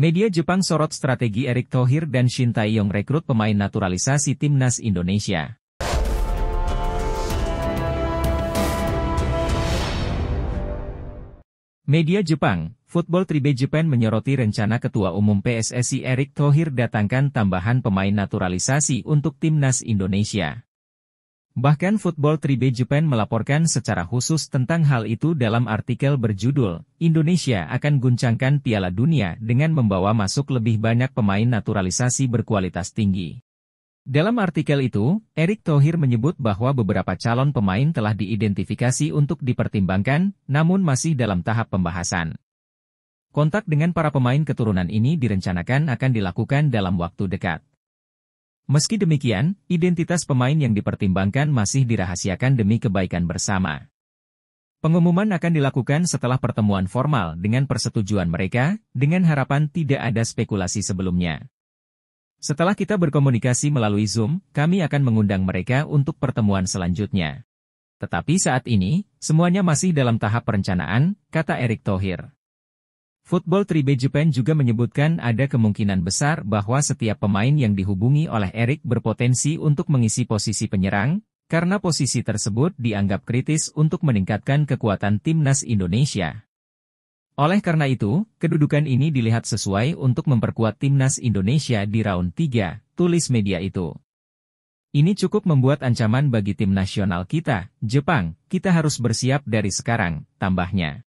Media Jepang sorot strategi Erick Thohir dan Shin Tae-yong rekrut pemain naturalisasi timnas Indonesia. Media Jepang, Football Tribe Japan menyoroti rencana Ketua Umum PSSI Erick Thohir datangkan tambahan pemain naturalisasi untuk timnas Indonesia. Bahkan Football Tribe Japan melaporkan secara khusus tentang hal itu dalam artikel berjudul, Indonesia akan guncangkan Piala Dunia dengan membawa masuk lebih banyak pemain naturalisasi berkualitas tinggi. Dalam artikel itu, Erik Thohir menyebut bahwa beberapa calon pemain telah diidentifikasi untuk dipertimbangkan, namun masih dalam tahap pembahasan. Kontak dengan para pemain keturunan ini direncanakan akan dilakukan dalam waktu dekat. Meski demikian, identitas pemain yang dipertimbangkan masih dirahasiakan demi kebaikan bersama. Pengumuman akan dilakukan setelah pertemuan formal dengan persetujuan mereka, dengan harapan tidak ada spekulasi sebelumnya. Setelah kita berkomunikasi melalui Zoom, kami akan mengundang mereka untuk pertemuan selanjutnya. Tetapi saat ini, semuanya masih dalam tahap perencanaan, kata Erick Thohir. Football Tribe Japan juga menyebutkan ada kemungkinan besar bahwa setiap pemain yang dihubungi oleh Erik berpotensi untuk mengisi posisi penyerang, karena posisi tersebut dianggap kritis untuk meningkatkan kekuatan timnas Indonesia. Oleh karena itu, kedudukan ini dilihat sesuai untuk memperkuat timnas Indonesia di round 3, tulis media itu. Ini cukup membuat ancaman bagi tim nasional kita, Jepang, kita harus bersiap dari sekarang, tambahnya.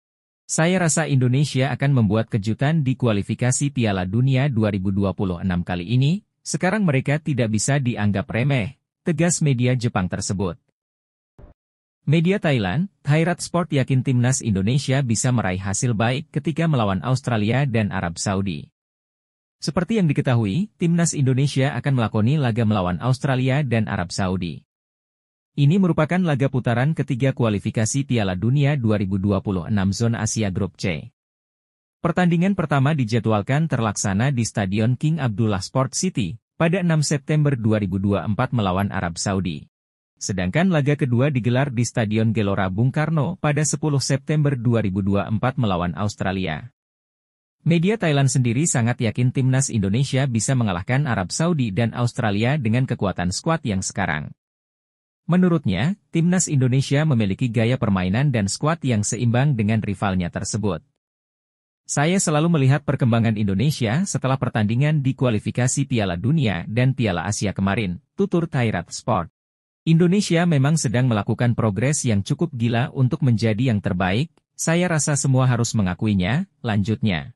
Saya rasa Indonesia akan membuat kejutan di kualifikasi Piala Dunia 2026 kali ini, sekarang mereka tidak bisa dianggap remeh, tegas media Jepang tersebut. Media Thailand, Thairat Sport yakin timnas Indonesia bisa meraih hasil baik ketika melawan Australia dan Arab Saudi. Seperti yang diketahui, timnas Indonesia akan melakoni laga melawan Australia dan Arab Saudi. Ini merupakan laga putaran ketiga kualifikasi Piala Dunia 2026 zona Asia Grup C. Pertandingan pertama dijadwalkan terlaksana di Stadion King Abdullah Sport City pada 6 September 2024 melawan Arab Saudi. Sedangkan laga kedua digelar di Stadion Gelora Bung Karno pada 10 September 2024 melawan Australia. Media Thailand sendiri sangat yakin timnas Indonesia bisa mengalahkan Arab Saudi dan Australia dengan kekuatan skuad yang sekarang. Menurutnya, timnas Indonesia memiliki gaya permainan dan skuad yang seimbang dengan rivalnya tersebut. Saya selalu melihat perkembangan Indonesia setelah pertandingan di kualifikasi Piala Dunia dan Piala Asia kemarin, tutur Tairat Sport. Indonesia memang sedang melakukan progres yang cukup gila untuk menjadi yang terbaik, saya rasa semua harus mengakuinya, lanjutnya.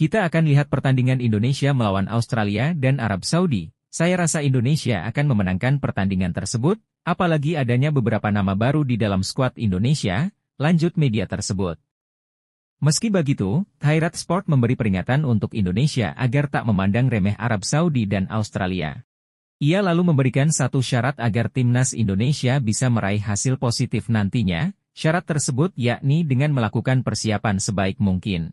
Kita akan lihat pertandingan Indonesia melawan Australia dan Arab Saudi, saya rasa Indonesia akan memenangkan pertandingan tersebut, apalagi adanya beberapa nama baru di dalam skuad Indonesia, lanjut media tersebut. Meski begitu, Khairat Sport memberi peringatan untuk Indonesia agar tak memandang remeh Arab Saudi dan Australia. Ia lalu memberikan satu syarat agar timnas Indonesia bisa meraih hasil positif nantinya, syarat tersebut yakni dengan melakukan persiapan sebaik mungkin.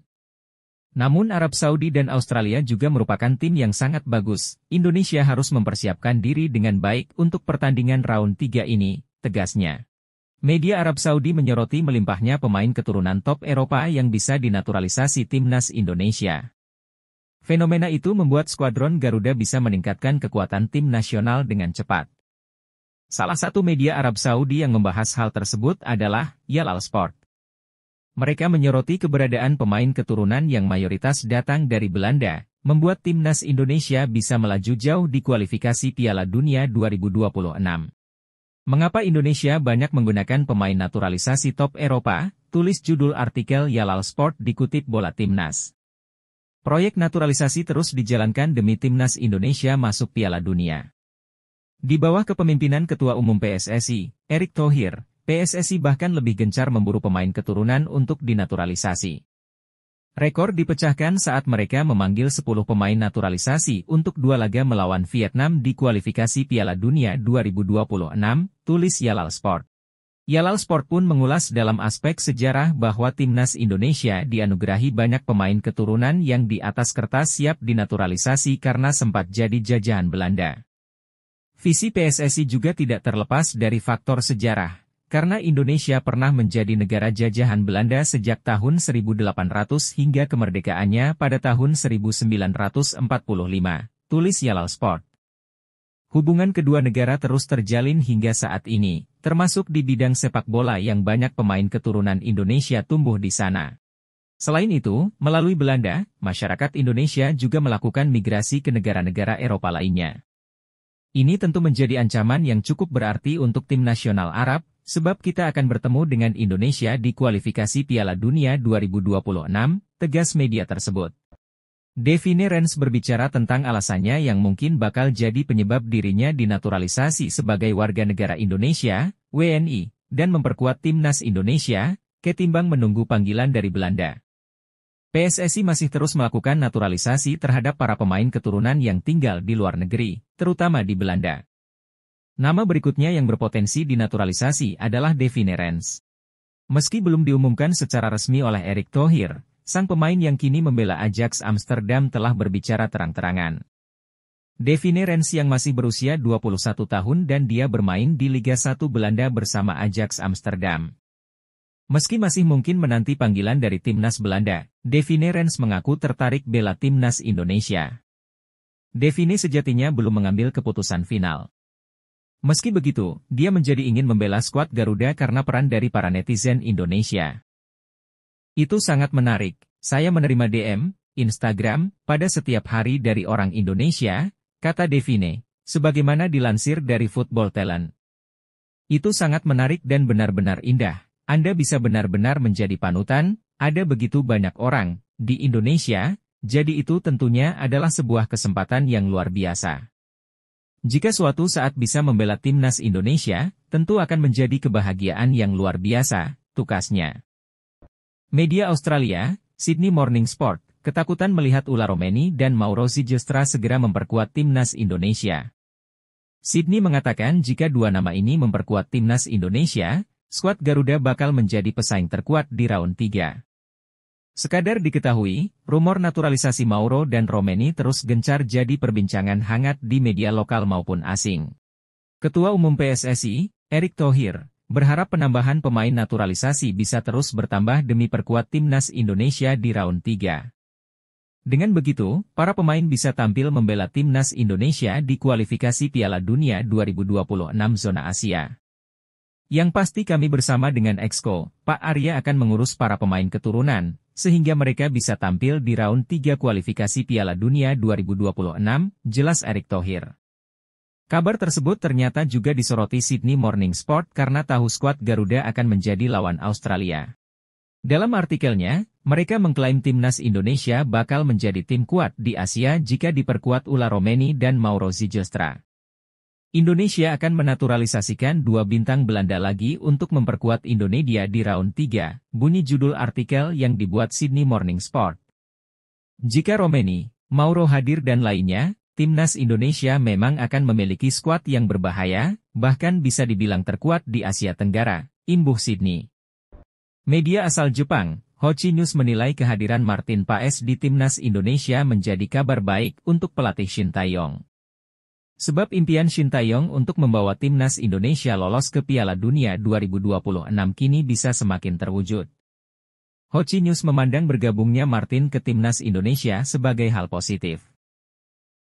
Namun Arab Saudi dan Australia juga merupakan tim yang sangat bagus. Indonesia harus mempersiapkan diri dengan baik untuk pertandingan round 3 ini, tegasnya. Media Arab Saudi menyoroti melimpahnya pemain keturunan top Eropa yang bisa dinaturalisasi timnas Indonesia. Fenomena itu membuat skuadron Garuda bisa meningkatkan kekuatan tim nasional dengan cepat. Salah satu media Arab Saudi yang membahas hal tersebut adalah Yalal Sport. Mereka menyoroti keberadaan pemain keturunan yang mayoritas datang dari Belanda, membuat timnas Indonesia bisa melaju jauh di kualifikasi Piala Dunia 2026. Mengapa Indonesia banyak menggunakan pemain naturalisasi top Eropa? Tulis judul artikel Yalal Sport dikutip bola timnas. Proyek naturalisasi terus dijalankan demi timnas Indonesia masuk Piala Dunia. Di bawah kepemimpinan Ketua Umum PSSI, Erick Thohir, PSSI bahkan lebih gencar memburu pemain keturunan untuk dinaturalisasi. Rekor dipecahkan saat mereka memanggil 10 pemain naturalisasi untuk dua laga melawan Vietnam di kualifikasi Piala Dunia 2026, tulis Yalal Sport. Yalal Sport pun mengulas dalam aspek sejarah bahwa timnas Indonesia dianugerahi banyak pemain keturunan yang di atas kertas siap dinaturalisasi karena sempat jadi jajahan Belanda. Visi PSSI juga tidak terlepas dari faktor sejarah. Karena Indonesia pernah menjadi negara jajahan Belanda sejak tahun 1800 hingga kemerdekaannya pada tahun 1945, tulis Yalal Sport. Hubungan kedua negara terus terjalin hingga saat ini, termasuk di bidang sepak bola yang banyak pemain keturunan Indonesia tumbuh di sana. Selain itu, melalui Belanda, masyarakat Indonesia juga melakukan migrasi ke negara-negara Eropa lainnya. Ini tentu menjadi ancaman yang cukup berarti untuk tim nasional Arab, Sebab kita akan bertemu dengan Indonesia di kualifikasi Piala Dunia 2026, tegas media tersebut. Devine Rens berbicara tentang alasannya yang mungkin bakal jadi penyebab dirinya dinaturalisasi sebagai warga negara Indonesia, WNI, dan memperkuat timnas Indonesia, ketimbang menunggu panggilan dari Belanda. PSSI masih terus melakukan naturalisasi terhadap para pemain keturunan yang tinggal di luar negeri, terutama di Belanda. Nama berikutnya yang berpotensi dinaturalisasi adalah Devinerens. Meski belum diumumkan secara resmi oleh Erick Thohir, sang pemain yang kini membela Ajax Amsterdam telah berbicara terang-terangan. Devinerens yang masih berusia 21 tahun dan dia bermain di Liga 1 Belanda bersama Ajax Amsterdam. Meski masih mungkin menanti panggilan dari timnas Belanda, Devinerens mengaku tertarik bela timnas Indonesia. Devine sejatinya belum mengambil keputusan final. Meski begitu, dia menjadi ingin membela skuad Garuda karena peran dari para netizen Indonesia. Itu sangat menarik. Saya menerima DM, Instagram, pada setiap hari dari orang Indonesia, kata Devine, sebagaimana dilansir dari Football Talent. Itu sangat menarik dan benar-benar indah. Anda bisa benar-benar menjadi panutan, ada begitu banyak orang di Indonesia, jadi itu tentunya adalah sebuah kesempatan yang luar biasa. Jika suatu saat bisa membela timnas Indonesia, tentu akan menjadi kebahagiaan yang luar biasa, tukasnya. Media Australia, Sydney Morning Sport, ketakutan melihat ular Romeni dan Maurosi Sijestra segera memperkuat timnas Indonesia. Sydney mengatakan jika dua nama ini memperkuat timnas Indonesia, skuad Garuda bakal menjadi pesaing terkuat di round 3. Sekadar diketahui, rumor naturalisasi Mauro dan Romeni terus gencar jadi perbincangan hangat di media lokal maupun asing. Ketua Umum PSSI, Erick Thohir, berharap penambahan pemain naturalisasi bisa terus bertambah demi perkuat timnas Indonesia di round 3. Dengan begitu, para pemain bisa tampil membela timnas Indonesia di kualifikasi Piala Dunia 2026 zona Asia. Yang pasti kami bersama dengan Exco, Pak Arya akan mengurus para pemain keturunan, sehingga mereka bisa tampil di round 3 kualifikasi Piala Dunia 2026, jelas Erick Thohir. Kabar tersebut ternyata juga disoroti Sydney Morning Sport karena tahu skuad Garuda akan menjadi lawan Australia. Dalam artikelnya, mereka mengklaim timnas Indonesia bakal menjadi tim kuat di Asia jika diperkuat Ula Romeni dan Mauro Zijostra. Indonesia akan menaturalisasikan dua bintang Belanda lagi untuk memperkuat Indonesia di round 3, bunyi judul artikel yang dibuat Sydney Morning Sport. Jika Romeni, Mauro hadir dan lainnya, timnas Indonesia memang akan memiliki skuad yang berbahaya, bahkan bisa dibilang terkuat di Asia Tenggara, imbuh Sydney. Media asal Jepang, Ho Chi News menilai kehadiran Martin Paes di timnas Indonesia menjadi kabar baik untuk pelatih Shin Tae Yong. Sebab impian Shin Taeyong untuk membawa timnas Indonesia lolos ke Piala Dunia 2026 kini bisa semakin terwujud. Ho Chi News memandang bergabungnya Martin ke timnas Indonesia sebagai hal positif.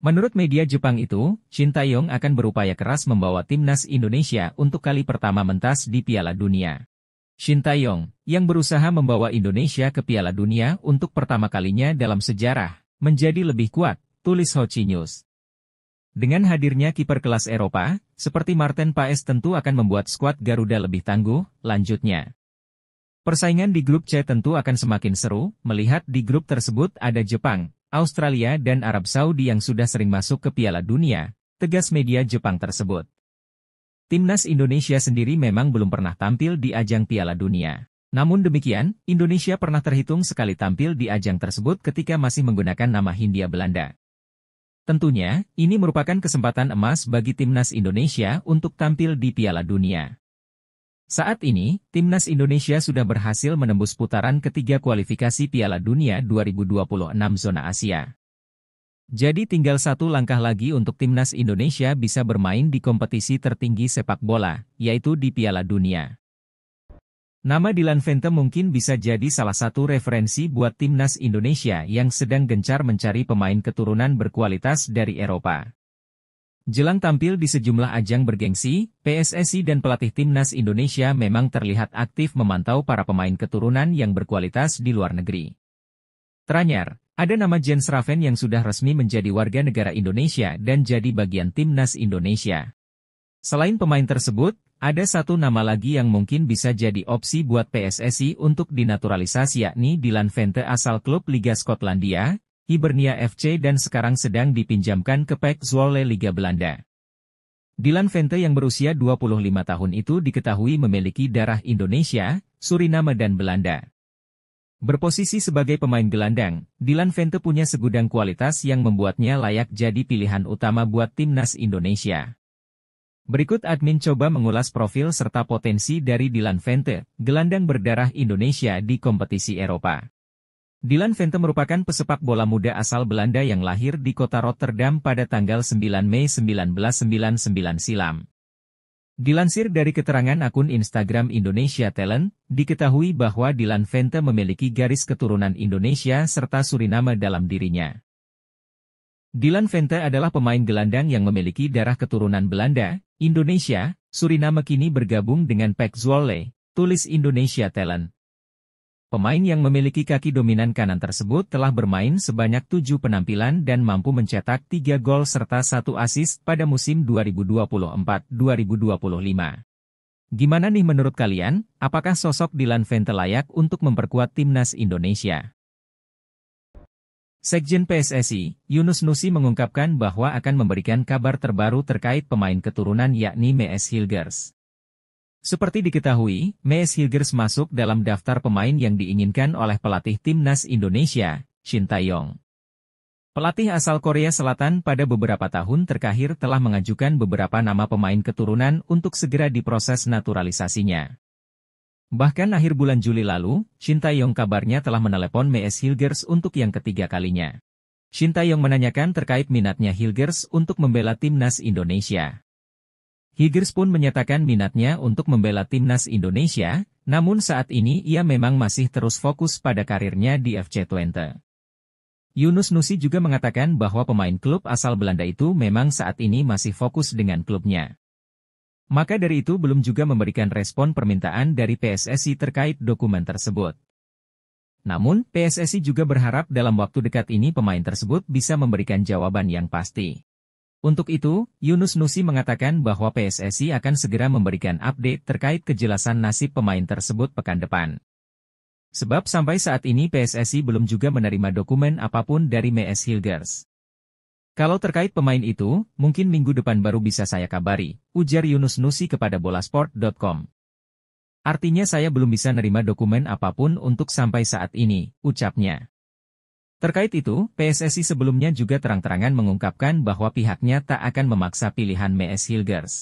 Menurut media Jepang itu, Shin Taeyong akan berupaya keras membawa timnas Indonesia untuk kali pertama mentas di Piala Dunia. Shin Taeyong, yang berusaha membawa Indonesia ke Piala Dunia untuk pertama kalinya dalam sejarah, menjadi lebih kuat, tulis Ho Chi News. Dengan hadirnya kiper kelas Eropa, seperti Martin Paes tentu akan membuat skuad Garuda lebih tangguh, lanjutnya. Persaingan di grup C tentu akan semakin seru, melihat di grup tersebut ada Jepang, Australia dan Arab Saudi yang sudah sering masuk ke Piala Dunia, tegas media Jepang tersebut. Timnas Indonesia sendiri memang belum pernah tampil di ajang Piala Dunia. Namun demikian, Indonesia pernah terhitung sekali tampil di ajang tersebut ketika masih menggunakan nama Hindia Belanda. Tentunya, ini merupakan kesempatan emas bagi timnas Indonesia untuk tampil di Piala Dunia. Saat ini, timnas Indonesia sudah berhasil menembus putaran ketiga kualifikasi Piala Dunia 2026 zona Asia. Jadi tinggal satu langkah lagi untuk timnas Indonesia bisa bermain di kompetisi tertinggi sepak bola, yaitu di Piala Dunia. Nama Dylan Vente mungkin bisa jadi salah satu referensi buat timnas Indonesia yang sedang gencar mencari pemain keturunan berkualitas dari Eropa. Jelang tampil di sejumlah ajang bergengsi, PSSI dan pelatih timnas Indonesia memang terlihat aktif memantau para pemain keturunan yang berkualitas di luar negeri. Teranyar, ada nama Jens Raven yang sudah resmi menjadi warga negara Indonesia dan jadi bagian timnas Indonesia. Selain pemain tersebut, ada satu nama lagi yang mungkin bisa jadi opsi buat PSSI untuk dinaturalisasi yakni Dylan Vente asal klub Liga Skotlandia, Hibernia FC dan sekarang sedang dipinjamkan ke Pek Zwolle Liga Belanda. Dylan Vente yang berusia 25 tahun itu diketahui memiliki darah Indonesia, Suriname dan Belanda. Berposisi sebagai pemain gelandang, Dylan Vente punya segudang kualitas yang membuatnya layak jadi pilihan utama buat timnas Indonesia. Berikut admin coba mengulas profil serta potensi dari Dylan Vente, gelandang berdarah Indonesia di kompetisi Eropa. Dylan Vente merupakan pesepak bola muda asal Belanda yang lahir di kota Rotterdam pada tanggal 9 Mei 1999 silam. Dilansir dari keterangan akun Instagram Indonesia Talent, diketahui bahwa Dylan Vente memiliki garis keturunan Indonesia serta Suriname dalam dirinya. Dylan Vente adalah pemain gelandang yang memiliki darah keturunan Belanda, Indonesia, Suriname kini bergabung dengan Pek Zwolle, tulis Indonesia Talent. Pemain yang memiliki kaki dominan kanan tersebut telah bermain sebanyak tujuh penampilan dan mampu mencetak tiga gol serta satu assist pada musim 2024-2025. Gimana nih menurut kalian, apakah sosok Dylan Vente layak untuk memperkuat timnas Indonesia? Sekjen PSSI, Yunus Nusi mengungkapkan bahwa akan memberikan kabar terbaru terkait pemain keturunan yakni Mees Hilgers. Seperti diketahui, Mees Hilgers masuk dalam daftar pemain yang diinginkan oleh pelatih Timnas Indonesia, Shin Tae Yong. Pelatih asal Korea Selatan pada beberapa tahun terakhir telah mengajukan beberapa nama pemain keturunan untuk segera diproses naturalisasinya. Bahkan akhir bulan Juli lalu, Shin Tae-yong kabarnya telah menelepon Mees Hilgers untuk yang ketiga kalinya. Shin Tae-yong menanyakan terkait minatnya Hilgers untuk membela timnas Indonesia. Hilgers pun menyatakan minatnya untuk membela timnas Indonesia, namun saat ini ia memang masih terus fokus pada karirnya di fc Twente. Yunus Nusi juga mengatakan bahwa pemain klub asal Belanda itu memang saat ini masih fokus dengan klubnya. Maka dari itu belum juga memberikan respon permintaan dari PSSI terkait dokumen tersebut. Namun, PSSI juga berharap dalam waktu dekat ini pemain tersebut bisa memberikan jawaban yang pasti. Untuk itu, Yunus Nusi mengatakan bahwa PSSI akan segera memberikan update terkait kejelasan nasib pemain tersebut pekan depan. Sebab sampai saat ini PSSI belum juga menerima dokumen apapun dari MS Hilgers. Kalau terkait pemain itu, mungkin minggu depan baru bisa saya kabari, ujar Yunus Nusi kepada bolasport.com. Artinya saya belum bisa nerima dokumen apapun untuk sampai saat ini, ucapnya. Terkait itu, PSSI sebelumnya juga terang-terangan mengungkapkan bahwa pihaknya tak akan memaksa pilihan MS Hilgers.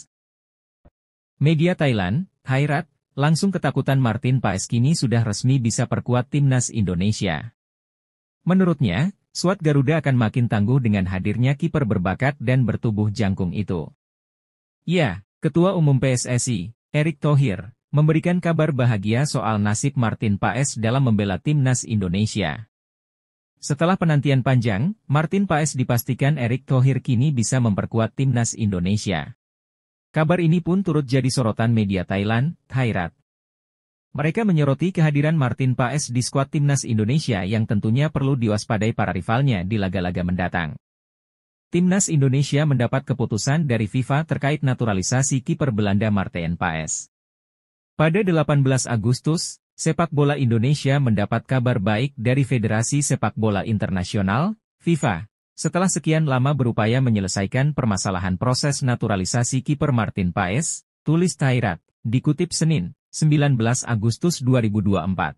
Media Thailand, Khairat, langsung ketakutan Martin Paes kini sudah resmi bisa perkuat timnas Indonesia. Menurutnya, Swat Garuda akan makin tangguh dengan hadirnya kiper berbakat dan bertubuh jangkung itu. Ya, Ketua Umum PSSI, Erick Thohir, memberikan kabar bahagia soal nasib Martin Paes dalam membela timnas Indonesia. Setelah penantian panjang, Martin Paes dipastikan Erick Thohir kini bisa memperkuat timnas Indonesia. Kabar ini pun turut jadi sorotan media Thailand, Thairat. Mereka menyoroti kehadiran Martin Paes di skuad timnas Indonesia yang tentunya perlu diwaspadai para rivalnya di laga-laga mendatang. Timnas Indonesia mendapat keputusan dari FIFA terkait naturalisasi kiper Belanda Martin Paes. Pada 18 Agustus, sepak bola Indonesia mendapat kabar baik dari Federasi Sepak Bola Internasional, FIFA, setelah sekian lama berupaya menyelesaikan permasalahan proses naturalisasi kiper Martin Paes, tulis Tairat, dikutip Senin, 19 Agustus 2024.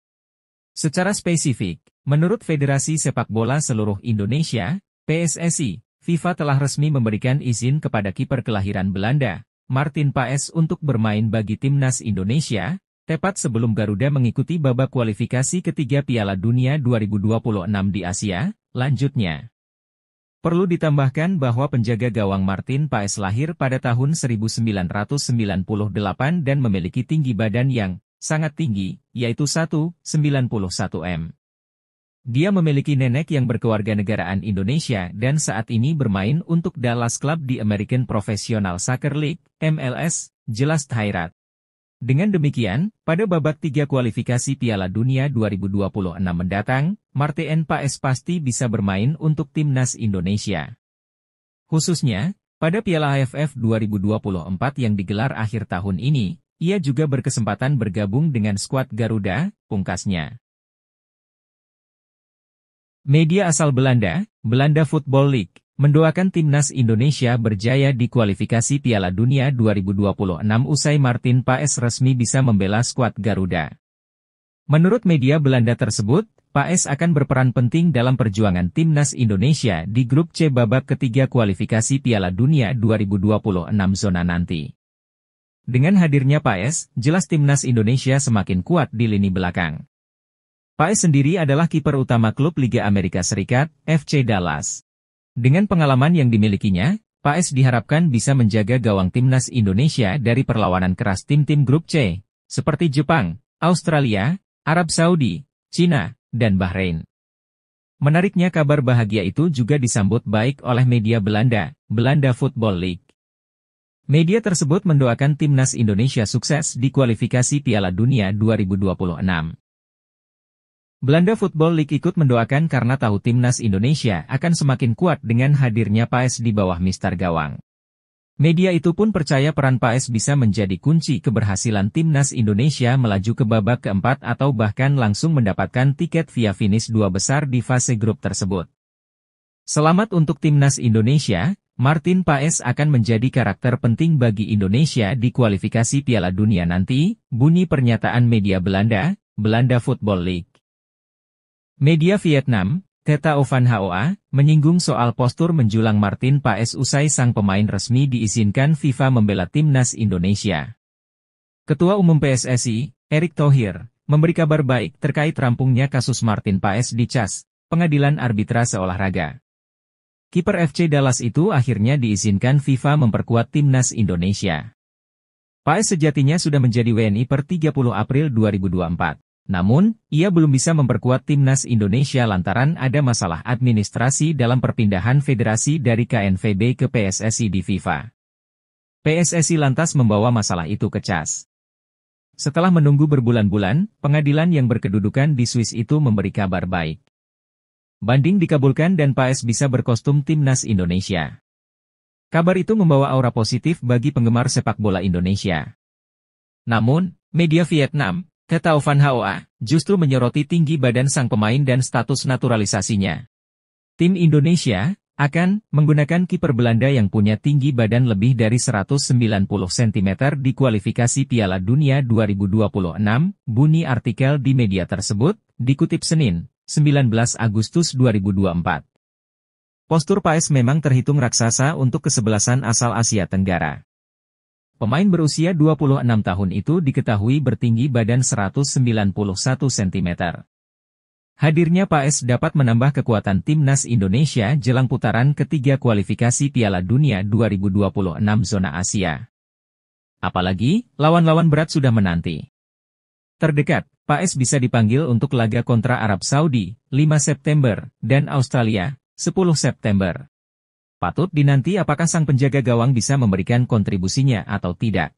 Secara spesifik, menurut Federasi Sepak Bola Seluruh Indonesia, PSSI, FIFA telah resmi memberikan izin kepada kiper kelahiran Belanda, Martin Paes untuk bermain bagi Timnas Indonesia, tepat sebelum Garuda mengikuti babak kualifikasi ketiga Piala Dunia 2026 di Asia, lanjutnya. Perlu ditambahkan bahwa penjaga gawang Martin Paes lahir pada tahun 1998 dan memiliki tinggi badan yang sangat tinggi, yaitu 1,91 m. Dia memiliki nenek yang berkewarganegaraan Indonesia dan saat ini bermain untuk Dallas Club di American Professional Soccer League, MLS, jelas Thairat. Dengan demikian, pada babak tiga kualifikasi Piala Dunia 2026 mendatang, Martin Paes pasti bisa bermain untuk timnas Indonesia. Khususnya, pada Piala AFF 2024 yang digelar akhir tahun ini, ia juga berkesempatan bergabung dengan skuad Garuda, pungkasnya. Media asal Belanda, Belanda Football League, mendoakan timnas Indonesia berjaya di kualifikasi Piala Dunia 2026 usai Martin Paes resmi bisa membela skuad Garuda. Menurut media Belanda tersebut, PAES akan berperan penting dalam perjuangan timnas Indonesia di grup C babak ketiga kualifikasi Piala Dunia 2026 zona nanti. Dengan hadirnya PAES, jelas timnas Indonesia semakin kuat di lini belakang. PAES sendiri adalah kiper utama klub Liga Amerika Serikat, FC Dallas. Dengan pengalaman yang dimilikinya, PAES diharapkan bisa menjaga gawang timnas Indonesia dari perlawanan keras tim-tim grup C, seperti Jepang, Australia, Arab Saudi, China, dan Bahrain. Menariknya kabar bahagia itu juga disambut baik oleh media Belanda, Belanda Football League. Media tersebut mendoakan timnas Indonesia sukses di kualifikasi Piala Dunia 2026. Belanda Football League ikut mendoakan karena tahu timnas Indonesia akan semakin kuat dengan hadirnya Paes di bawah Mister Gawang. Media itu pun percaya peran Paes bisa menjadi kunci keberhasilan timnas Indonesia melaju ke babak keempat atau bahkan langsung mendapatkan tiket via finish dua besar di fase grup tersebut. Selamat untuk timnas Indonesia, Martin Paes akan menjadi karakter penting bagi Indonesia di kualifikasi Piala Dunia nanti, bunyi pernyataan media Belanda, Belanda Football League. Media Vietnam, Teta Ovan HOA, menyinggung soal postur menjulang Martin Paes usai sang pemain resmi diizinkan FIFA membela timnas Indonesia. Ketua Umum PSSI, Erick Thohir, memberi kabar baik terkait rampungnya kasus Martin Paes di CAS, Pengadilan arbitra seolahraga. Kiper FC Dallas itu akhirnya diizinkan FIFA memperkuat timnas Indonesia. Paes sejatinya sudah menjadi WNI per 30 April 2024. Namun, ia belum bisa memperkuat timnas Indonesia lantaran ada masalah administrasi dalam perpindahan federasi dari KNVB ke PSSI di FIFA. PSSI lantas membawa masalah itu ke CAS. Setelah menunggu berbulan-bulan, pengadilan yang berkedudukan di Swiss itu memberi kabar baik. Banding dikabulkan dan Paes bisa berkostum timnas Indonesia. Kabar itu membawa aura positif bagi penggemar sepak bola Indonesia. Namun, media Vietnam, kata Ovan Hoa, justru menyoroti tinggi badan sang pemain dan status naturalisasinya. Tim Indonesia akan menggunakan kiper Belanda yang punya tinggi badan lebih dari 190 cm di kualifikasi Piala Dunia 2026, bunyi artikel di media tersebut, dikutip Senin, 19 Agustus 2024. Postur Paes memang terhitung raksasa untuk kesebelasan asal Asia Tenggara. Pemain berusia 26 tahun itu diketahui bertinggi badan 191 cm. Hadirnya Paes dapat menambah kekuatan timnas Indonesia jelang putaran ketiga kualifikasi Piala Dunia 2026 zona Asia. Apalagi, lawan-lawan berat sudah menanti. Terdekat, Paes bisa dipanggil untuk laga kontra Arab Saudi, 5 September, dan Australia, 10 September. Patut dinanti apakah sang penjaga gawang bisa memberikan kontribusinya atau tidak.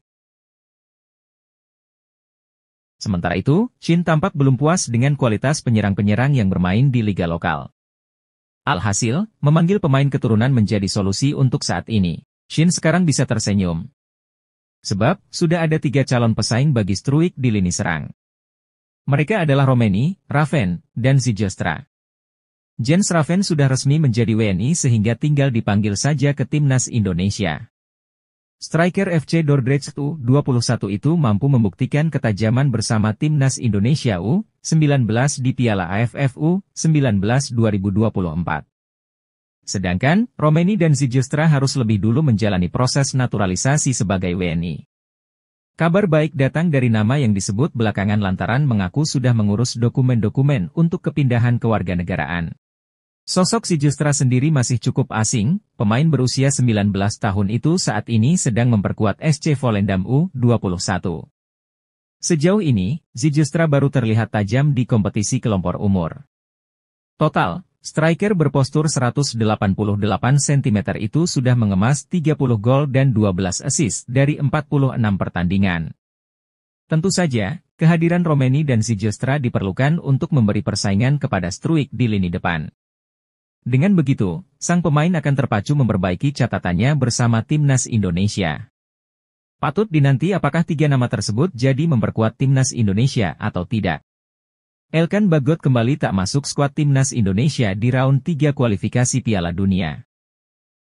Sementara itu, Shin tampak belum puas dengan kualitas penyerang-penyerang yang bermain di liga lokal. Alhasil, memanggil pemain keturunan menjadi solusi untuk saat ini. Shin sekarang bisa tersenyum. Sebab, sudah ada tiga calon pesaing bagi Struik di lini serang. Mereka adalah Romani, Raven, dan Zijostra. Jens Raven sudah resmi menjadi WNI sehingga tinggal dipanggil saja ke Timnas Indonesia. Striker FC Dordrecht U21 itu mampu membuktikan ketajaman bersama Timnas Indonesia U19 di Piala AFF U19 2024. Sedangkan, Romeni dan Zijustra harus lebih dulu menjalani proses naturalisasi sebagai WNI. Kabar baik datang dari nama yang disebut belakangan lantaran mengaku sudah mengurus dokumen-dokumen untuk kepindahan kewarganegaraan. Sosok si Justra sendiri masih cukup asing, pemain berusia 19 tahun itu saat ini sedang memperkuat SC Volendam U21. Sejauh ini, Zijustra baru terlihat tajam di kompetisi kelompok umur. Total, striker berpostur 188 cm itu sudah mengemas 30 gol dan 12 assist dari 46 pertandingan. Tentu saja, kehadiran Romeni dan Zijustra diperlukan untuk memberi persaingan kepada Struik di lini depan. Dengan begitu, sang pemain akan terpacu memperbaiki catatannya bersama timnas Indonesia. Patut dinanti apakah tiga nama tersebut jadi memperkuat timnas Indonesia atau tidak. Elkan Bagot kembali tak masuk skuad timnas Indonesia di round 3 kualifikasi Piala Dunia.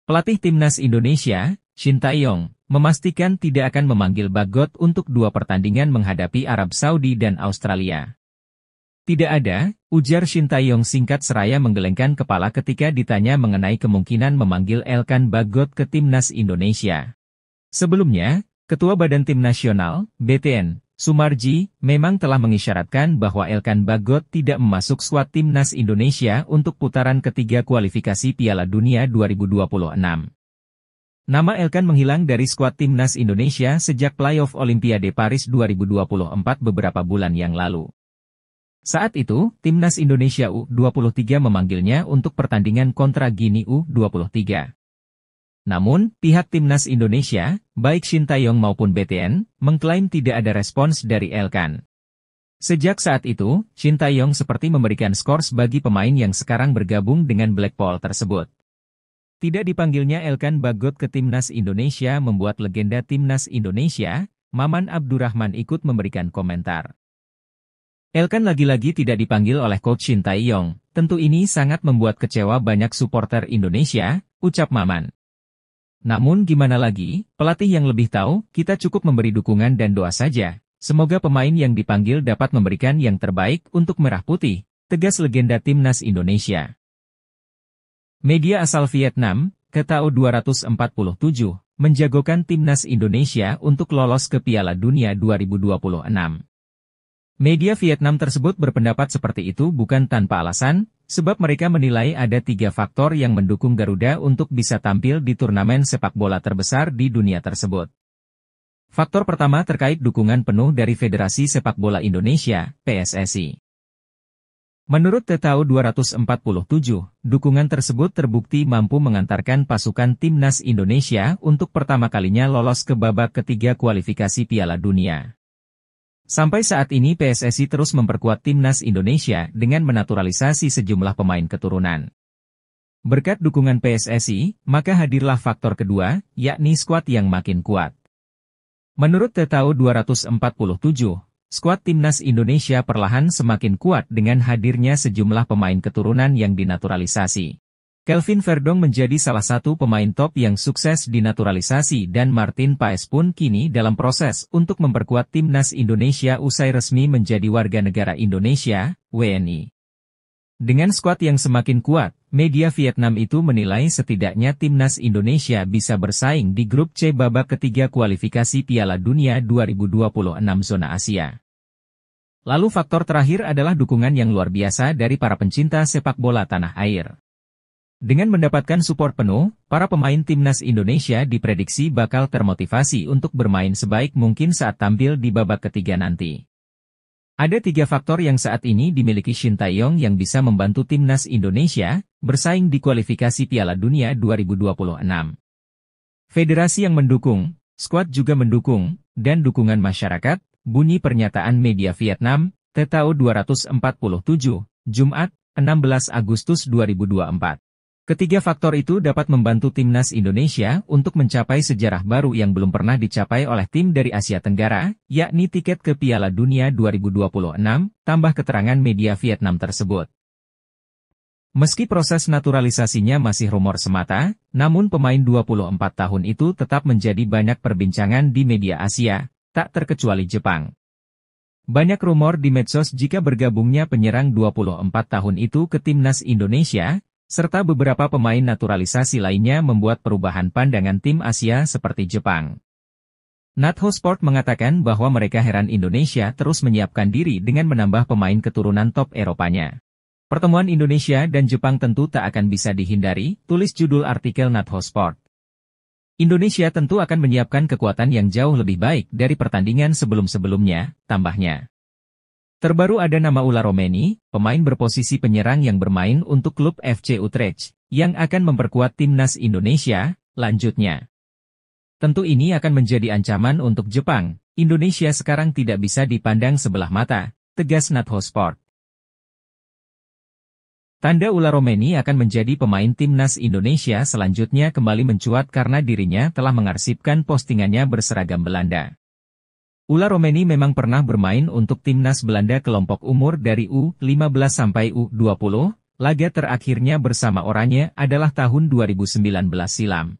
Pelatih timnas Indonesia, Shin Taeyong, memastikan tidak akan memanggil Bagot untuk dua pertandingan menghadapi Arab Saudi dan Australia. Tidak ada, ujar Shin Tae-yong singkat seraya menggelengkan kepala ketika ditanya mengenai kemungkinan memanggil Elkan Bagot ke Timnas Indonesia. Sebelumnya, Ketua Badan Tim Nasional, BTN, Sumarji, memang telah mengisyaratkan bahwa Elkan Bagot tidak memasuk skuad Timnas Indonesia untuk putaran ketiga kualifikasi Piala Dunia 2026. Nama Elkan menghilang dari skuad timnas Indonesia sejak playoff Olimpiade Paris 2024 beberapa bulan yang lalu. Saat itu, timnas Indonesia U23 memanggilnya untuk pertandingan kontra Gini U23. Namun, pihak timnas Indonesia, baik Shin Taeyong maupun BTN, mengklaim tidak ada respons dari Elkan. Sejak saat itu, Shin Taeyong seperti memberikan skors bagi pemain yang sekarang bergabung dengan Blackpool tersebut. Tidak dipanggilnya Elkan Bagot ke timnas Indonesia membuat legenda timnas Indonesia, Maman Abdurrahman ikut memberikan komentar. Elkan lagi-lagi tidak dipanggil oleh coach Shin Taeyong, tentu ini sangat membuat kecewa banyak supporter Indonesia, ucap Maman. Namun gimana lagi, pelatih yang lebih tahu, kita cukup memberi dukungan dan doa saja. Semoga pemain yang dipanggil dapat memberikan yang terbaik untuk Merah Putih, tegas legenda Timnas Indonesia. Media asal Vietnam, ketau 247, menjagokan Timnas Indonesia untuk lolos ke Piala Dunia 2026. Media Vietnam tersebut berpendapat seperti itu bukan tanpa alasan, sebab mereka menilai ada tiga faktor yang mendukung Garuda untuk bisa tampil di turnamen sepak bola terbesar di dunia tersebut. Faktor pertama terkait dukungan penuh dari Federasi Sepak Bola Indonesia, PSSI. Menurut Tetau 247, dukungan tersebut terbukti mampu mengantarkan pasukan timnas Indonesia untuk pertama kalinya lolos ke babak ketiga kualifikasi Piala Dunia. Sampai saat ini PSSI terus memperkuat timnas Indonesia dengan menaturalisasi sejumlah pemain keturunan. Berkat dukungan PSSI, maka hadirlah faktor kedua, yakni skuad yang makin kuat. Menurut Tetau 247, skuad timnas Indonesia perlahan semakin kuat dengan hadirnya sejumlah pemain keturunan yang dinaturalisasi. Kelvin Verdong menjadi salah satu pemain top yang sukses dinaturalisasi dan Martin Paes pun kini dalam proses untuk memperkuat timnas Indonesia usai resmi menjadi warga negara Indonesia, WNI. Dengan skuad yang semakin kuat, media Vietnam itu menilai setidaknya timnas Indonesia bisa bersaing di grup C babak ketiga kualifikasi Piala Dunia 2026 zona Asia. Lalu faktor terakhir adalah dukungan yang luar biasa dari para pencinta sepak bola tanah air. Dengan mendapatkan support penuh, para pemain timnas Indonesia diprediksi bakal termotivasi untuk bermain sebaik mungkin saat tampil di babak ketiga nanti. Ada tiga faktor yang saat ini dimiliki Shin Taeyong yang bisa membantu timnas Indonesia bersaing di kualifikasi Piala Dunia 2026. Federasi yang mendukung, skuad juga mendukung, dan dukungan masyarakat, bunyi pernyataan media Vietnam, Tetao 247, Jumat, 16 Agustus 2024. Ketiga faktor itu dapat membantu timnas Indonesia untuk mencapai sejarah baru yang belum pernah dicapai oleh tim dari Asia Tenggara, yakni tiket ke Piala Dunia 2026, tambah keterangan media Vietnam tersebut. Meski proses naturalisasinya masih rumor semata, namun pemain 24 tahun itu tetap menjadi banyak perbincangan di media Asia, tak terkecuali Jepang. Banyak rumor di medsos jika bergabungnya penyerang 24 tahun itu ke timnas Indonesia, serta beberapa pemain naturalisasi lainnya membuat perubahan pandangan tim Asia seperti Jepang. Natho Sport mengatakan bahwa mereka heran Indonesia terus menyiapkan diri dengan menambah pemain keturunan top Eropanya. Pertemuan Indonesia dan Jepang tentu tak akan bisa dihindari, tulis judul artikel Natho Sport. Indonesia tentu akan menyiapkan kekuatan yang jauh lebih baik dari pertandingan sebelum-sebelumnya, tambahnya. Terbaru ada nama Ula Romeni, pemain berposisi penyerang yang bermain untuk klub FC Utrecht, yang akan memperkuat timnas Indonesia, lanjutnya. Tentu ini akan menjadi ancaman untuk Jepang, Indonesia sekarang tidak bisa dipandang sebelah mata, tegas Natho Sport. Tanda Ula Romeni akan menjadi pemain timnas Indonesia selanjutnya kembali mencuat karena dirinya telah mengarsipkan postingannya berseragam Belanda. Ula Romeni memang pernah bermain untuk timnas Belanda kelompok umur dari U15 sampai U20, laga terakhirnya bersama orangnya adalah tahun 2019 silam.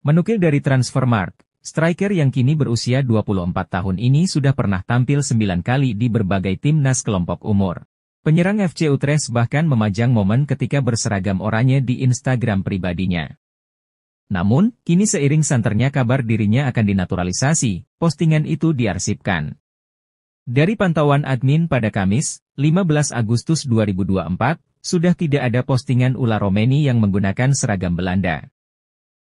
Menukil dari Transfermarkt, striker yang kini berusia 24 tahun ini sudah pernah tampil 9 kali di berbagai timnas kelompok umur. Penyerang FC Utrecht bahkan memajang momen ketika berseragam oranye di Instagram pribadinya. Namun, kini seiring santernya kabar dirinya akan dinaturalisasi, postingan itu diarsipkan. Dari pantauan admin pada Kamis, 15 Agustus 2024, sudah tidak ada postingan Ula Romeni yang menggunakan seragam Belanda.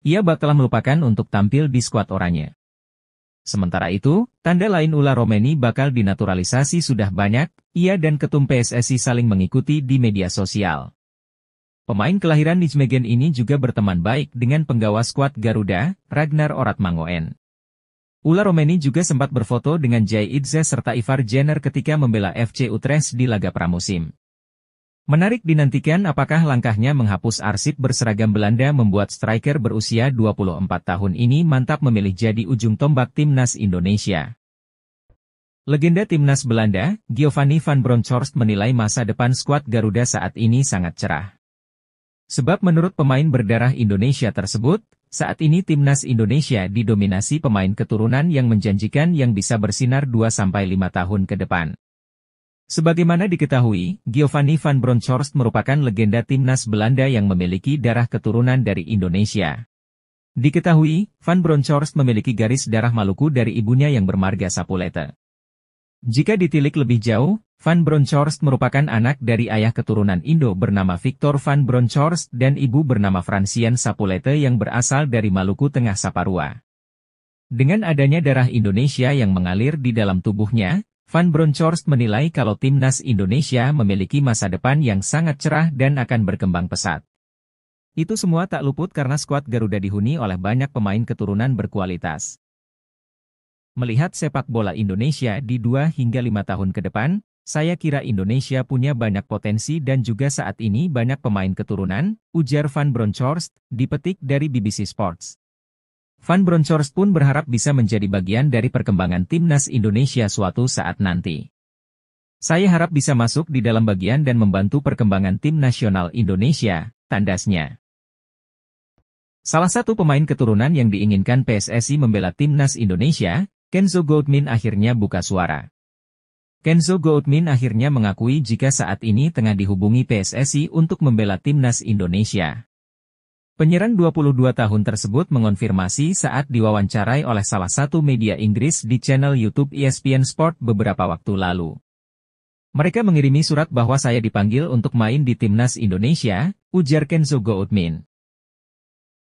Ia bakal melupakan untuk tampil di skuad oranya. Sementara itu, tanda lain ular Romeni bakal dinaturalisasi sudah banyak, ia dan ketum PSSI saling mengikuti di media sosial. Pemain kelahiran Nijmegen ini juga berteman baik dengan penggawa skuad Garuda, Ragnar Oratmangoen. Ula Romeni juga sempat berfoto dengan Jai Idze serta Ivar Jenner ketika membela FC Utrecht di laga pramusim. Menarik dinantikan apakah langkahnya menghapus arsip berseragam Belanda membuat striker berusia 24 tahun ini mantap memilih jadi ujung tombak timnas Indonesia. Legenda timnas Belanda, Giovanni van Bronckhorst menilai masa depan skuad Garuda saat ini sangat cerah. Sebab menurut pemain berdarah Indonesia tersebut, saat ini timnas Indonesia didominasi pemain keturunan yang menjanjikan yang bisa bersinar 2-5 tahun ke depan. Sebagaimana diketahui, Giovanni van Bronckhorst merupakan legenda timnas Belanda yang memiliki darah keturunan dari Indonesia. Diketahui, Van Bronckhorst memiliki garis darah Maluku dari ibunya yang bermarga Sapulete. Jika ditilik lebih jauh, Van Bronckhorst merupakan anak dari ayah keturunan Indo bernama Victor Van Bronckhorst dan ibu bernama Francien Sapulete yang berasal dari Maluku Tengah Saparua. Dengan adanya darah Indonesia yang mengalir di dalam tubuhnya, Van Bronckhorst menilai kalau timnas Indonesia memiliki masa depan yang sangat cerah dan akan berkembang pesat. Itu semua tak luput karena skuad Garuda dihuni oleh banyak pemain keturunan berkualitas. Melihat sepak bola Indonesia di 2 hingga 5 tahun ke depan, saya kira Indonesia punya banyak potensi dan juga saat ini banyak pemain keturunan, ujar Van Bronckhorst, dipetik dari BBC Sports. Van Bronckhorst pun berharap bisa menjadi bagian dari perkembangan timnas Indonesia suatu saat nanti. Saya harap bisa masuk di dalam bagian dan membantu perkembangan tim nasional Indonesia, tandasnya. Salah satu pemain keturunan yang diinginkan PSSI membela timnas Indonesia, Kenzo Goldmin akhirnya buka suara. Kenzo Goutmin akhirnya mengakui jika saat ini tengah dihubungi PSSI untuk membela timnas Indonesia. Penyerang 22 tahun tersebut mengonfirmasi saat diwawancarai oleh salah satu media Inggris di channel YouTube ESPN Sport beberapa waktu lalu. Mereka mengirimi surat bahwa saya dipanggil untuk main di timnas Indonesia, ujar Kenzo Goutmin.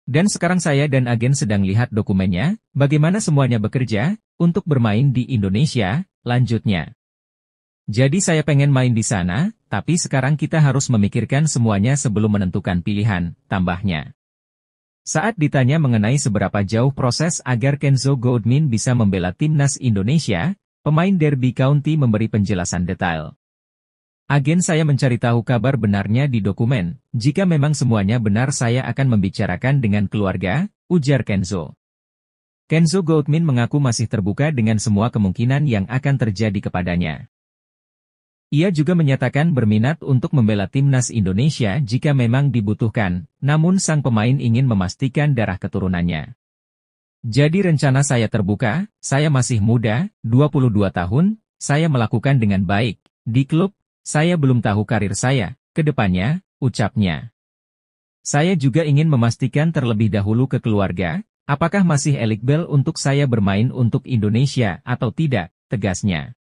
Dan sekarang saya dan agen sedang lihat dokumennya, bagaimana semuanya bekerja, untuk bermain di Indonesia, lanjutnya. Jadi saya pengen main di sana, tapi sekarang kita harus memikirkan semuanya sebelum menentukan pilihan, tambahnya. Saat ditanya mengenai seberapa jauh proses agar Kenzo Goodmin bisa membela timnas Indonesia, pemain Derby County memberi penjelasan detail. Agen saya mencari tahu kabar benarnya di dokumen, jika memang semuanya benar saya akan membicarakan dengan keluarga, ujar Kenzo. Kenzo Goldman mengaku masih terbuka dengan semua kemungkinan yang akan terjadi kepadanya. Ia juga menyatakan berminat untuk membela timnas Indonesia jika memang dibutuhkan, namun sang pemain ingin memastikan darah keturunannya. Jadi rencana saya terbuka, saya masih muda, 22 tahun, saya melakukan dengan baik, di klub, saya belum tahu karir saya, kedepannya, ucapnya. Saya juga ingin memastikan terlebih dahulu ke keluarga, apakah masih elik bel untuk saya bermain untuk Indonesia atau tidak, tegasnya.